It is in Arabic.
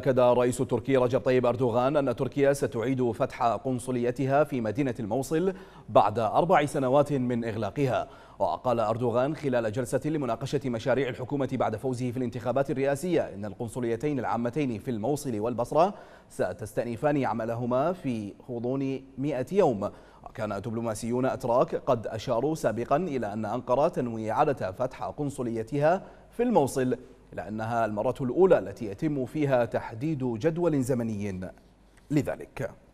أكد رئيس تركيا رجب طيب أردوغان أن تركيا ستعيد فتح قنصليتها في مدينة الموصل بعد أربع سنوات من إغلاقها وقال أردوغان خلال جلسة لمناقشة مشاريع الحكومة بعد فوزه في الانتخابات الرئاسية أن القنصليتين العامتين في الموصل والبصرة ستستأنفان عملهما في غضون 100 يوم وكان دبلوماسيون أتراك قد أشاروا سابقا إلى أن أنقرة تنوي إعادة فتح قنصليتها في الموصل إلا أنها المرة الأولى التي يتم فيها تحديد جدول زمني لذلك